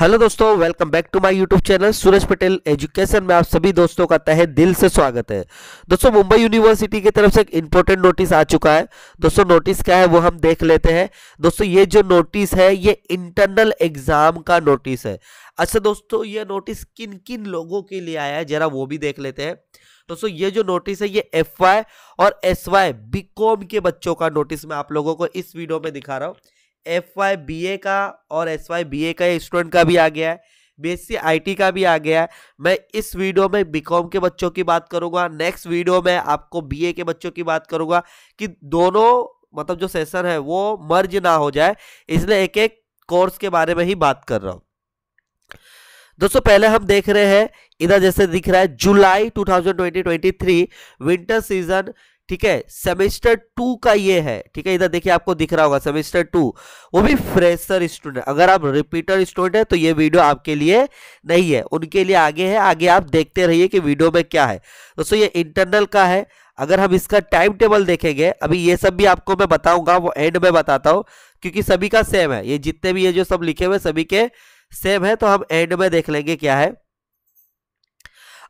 hello दोस्तों welcome back to my YouTube channel Suraj Patel education में आप सभी दोस्तों का तहे दिल से स्वागत है दोस्तों मुंबई यूनिवर्सिटी की तरफ से एक इंपॉर्टेंट नोटिस आ चुका है दोस्तों नोटिस क्या है वो हम देख लेते हैं दोस्तों ये जो नोटिस है ये इंटरनल एग्जाम का नोटिस है अच्छा दोस्तों ये नोटिस किन किन लोगों के लिए आया है जरा वो भी देख लेते हैं दोस्तों ये जो नोटिस है ये एफ और एस वाई के बच्चों का नोटिस मैं आप लोगों को इस वीडियो में दिखा रहा हूँ एफ वाई बी ए का और एस वाई बी ए का स्टूडेंट का भी आ गया है बीएससी आईटी का भी आ गया है मैं इस वीडियो में बीकॉम के बच्चों की बात करूंगा नेक्स्ट वीडियो में आपको बीए के बच्चों की बात करूंगा कि दोनों मतलब जो सेशन है वो मर्ज ना हो जाए इसलिए एक एक कोर्स के बारे में ही बात कर रहा हूँ दोस्तों पहले हम देख रहे हैं इधर जैसे दिख रहा है July twenty three winter season ठीक है सेमेस्टर टू का ये है ठीक है इधर देखिए आपको दिख रहा होगा सेमेस्टर टू वो भी फ्रेशर स्टूडेंट अगर आप रिपीटर स्टूडेंट है तो ये वीडियो आपके लिए नहीं है उनके लिए आगे है आगे आप देखते रहिए कि वीडियो में क्या है दोस्तों ये इंटरनल का है अगर हम इसका टाइम टेबल देखेंगे अभी ये सब भी आपको मैं बताऊंगा वो एंड में बताता हूँ क्योंकि सभी का सेम है ये जितने भी ये जो सब लिखे हुए सभी के सेम है तो हम एंड में देख लेंगे क्या है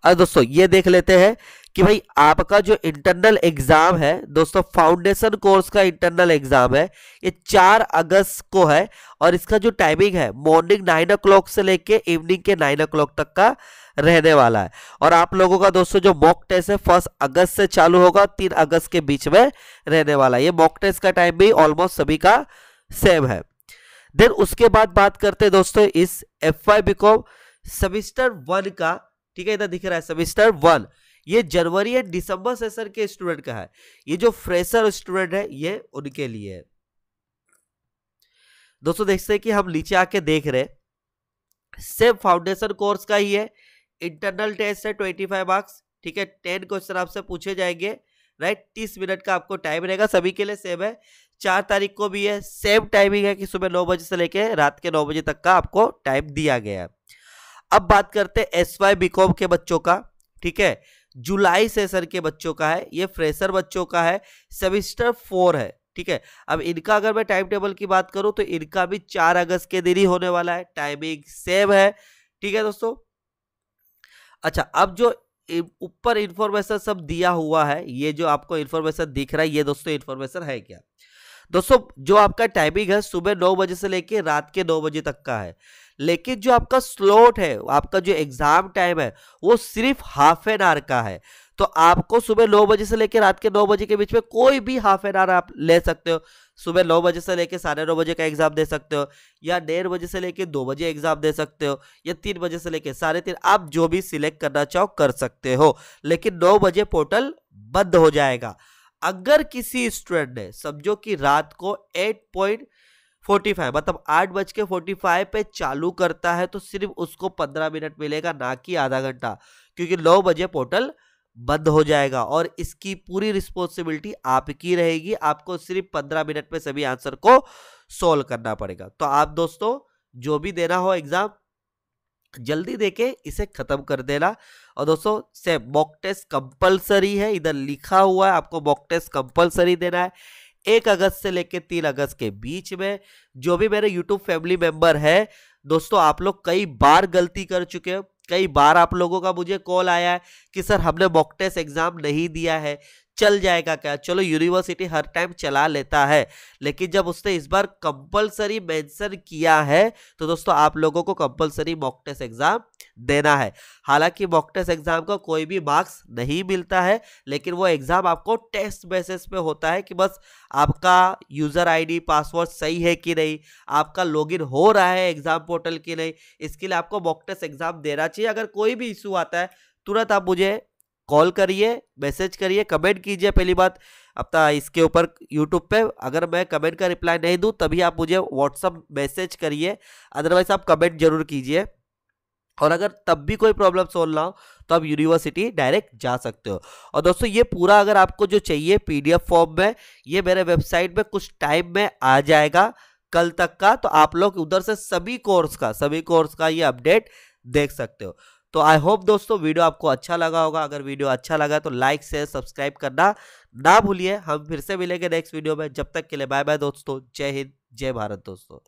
अरे दोस्तों ये देख लेते हैं कि भाई आपका जो इंटरनल एग्जाम है दोस्तों फाउंडेशन कोर्स का इंटरनल एग्जाम है ये चार अगस्त को है और इसका जो टाइमिंग है मॉर्निंग नाइन ओ से लेके इवनिंग के नाइन ओ तक का रहने वाला है और आप लोगों का दोस्तों जो मॉक टेस्ट है फर्स्ट अगस्त से चालू होगा तीन अगस्त के बीच में रहने वाला है ये मॉक टेस्ट का टाइम भी ऑलमोस्ट सभी का सेम है देन उसके बाद बात करते हैं दोस्तों इस F Y BCom semester one का ठीक है इधर दिख रहा है सेमिस्टर वन ये जनवरी एंड दिसंबर सेशन के स्टूडेंट का है ये जो फ्रेशर स्टूडेंट है ये उनके लिए है दोस्तों देखते हैं कि हम नीचे आके देख रहे सेम फाउंडेशन कोर्स का ही है इंटरनल टेस्ट है ट्वेंटी फाइव मार्क्स ठीक है टेन क्वेश्चन आपसे पूछे जाएंगे राइट तीस मिनट का आपको टाइम रहेगा सभी के लिए सेम है चार तारीख को भी है सेम टाइमिंग है कि सुबह नौ बजे से लेके रात के नौ बजे तक का आपको टाइम दिया गया है अब बात करते हैं एस वाई बी कॉम के बच्चों का ठीक है जुलाई सेशन के बच्चों का है ये फ्रेशर बच्चों का है सेमिस्टर फोर है ठीक है अब इनका अगर मैं टाइम टेबल की बात करूं तो इनका भी चार अगस्त के दिन ही होने वाला है टाइमिंग सेम है ठीक है दोस्तों अच्छा अब जो ऊपर इंफॉर्मेशन सब दिया हुआ है ये जो आपको इंफॉर्मेशन दिख रहा है ये दोस्तों इन्फॉर्मेशन है क्या दोस्तों जो आपका टाइमिंग है सुबह नौ बजे से लेकर रात के नौ बजे तक का है लेकिन जो आपका स्लॉट है आपका जो एग्ज़ाम टाइम है वो सिर्फ हाफ एन आवर का है तो आपको सुबह नौ बजे से लेकर रात के नौ बजे के बीच में कोई भी हाफ एन आवर आप ले सकते हो सुबह नौ बजे से लेकर साढ़े नौ बजे का एग्ज़ाम दे सकते हो या डेढ़ बजे से लेकर दो बजे एग्ज़ाम दे सकते हो या तीन बजे से लेकर साढ़े तीन आप जो भी सिलेक्ट करना चाहो कर सकते हो लेकिन नौ बजे पोर्टल बंद हो जाएगा अगर किसी स्टूडेंट ने समझो कि रात को एट पॉइंट फोर्टी फाइव मतलब आठ बज के फोर्टी फाइव पे चालू करता है तो सिर्फ उसको पंद्रह मिनट मिलेगा ना कि आधा घंटा क्योंकि नौ बजे पोर्टल बंद हो जाएगा और इसकी पूरी रिस्पॉन्सिबिलिटी आपकी रहेगी आपको सिर्फ पंद्रह मिनट में सभी आंसर को सोल्व करना पड़ेगा तो आप दोस्तों जो भी देना हो एग्जाम जल्दी देके इसे खत्म कर देना और दोस्तों से मॉक टेस्ट कंपलसरी है इधर लिखा हुआ है आपको मॉक टेस्ट कंपलसरी देना है एक अगस्त से लेकर तीन अगस्त के बीच में जो भी मेरे यूट्यूब फैमिली मेंबर है दोस्तों आप लोग कई बार गलती कर चुके हो कई बार आप लोगों का मुझे कॉल आया है कि सर हमने मॉक टेस्ट एग्जाम नहीं दिया है चल जाएगा क्या चलो यूनिवर्सिटी हर टाइम चला लेता है लेकिन जब उसने इस बार कंपलसरी मेंशन किया है तो दोस्तों आप लोगों को कंपलसरी मॉक टेस्ट एग्जाम देना है हालांकि मॉक टेस्ट एग्जाम का कोई भी मार्क्स नहीं मिलता है लेकिन वो एग्जाम आपको टेस्ट बेसिस पे होता है कि बस आपका यूजर आईडी पासवर्ड सही है कि नहीं आपका लॉगिन हो रहा है एग्जाम पोर्टल की नहीं इसके लिए आपको मॉक टेस्ट एग्जाम देना चाहिए अगर कोई भी इशू आता है तुरंत आप मुझे कॉल करिए मैसेज करिए कमेंट कीजिए पहली बात अब तक इसके ऊपर यूट्यूब पे अगर मैं कमेंट का रिप्लाई नहीं दूँ तभी आप मुझे व्हाट्सअप मैसेज करिए अदरवाइज आप कमेंट जरूर कीजिए और अगर तब भी कोई प्रॉब्लम सोल्व ना हो तो आप यूनिवर्सिटी डायरेक्ट जा सकते हो और दोस्तों ये पूरा अगर आपको जो चाहिए पीडीएफ फॉर्म में ये मेरे वेबसाइट में कुछ टाइम में आ जाएगा कल तक का तो आप लोग उधर से सभी कोर्स का सभी कोर्स का ये अपडेट देख सकते हो तो आई होप दोस्तों वीडियो आपको अच्छा लगा होगा अगर वीडियो अच्छा लगा तो लाइक शेयर सब्सक्राइब करना ना भूलिए हम फिर से मिलेंगे नेक्स्ट वीडियो में जब तक के लिए बाय बाय दोस्तों जय हिंद जय भारत दोस्तों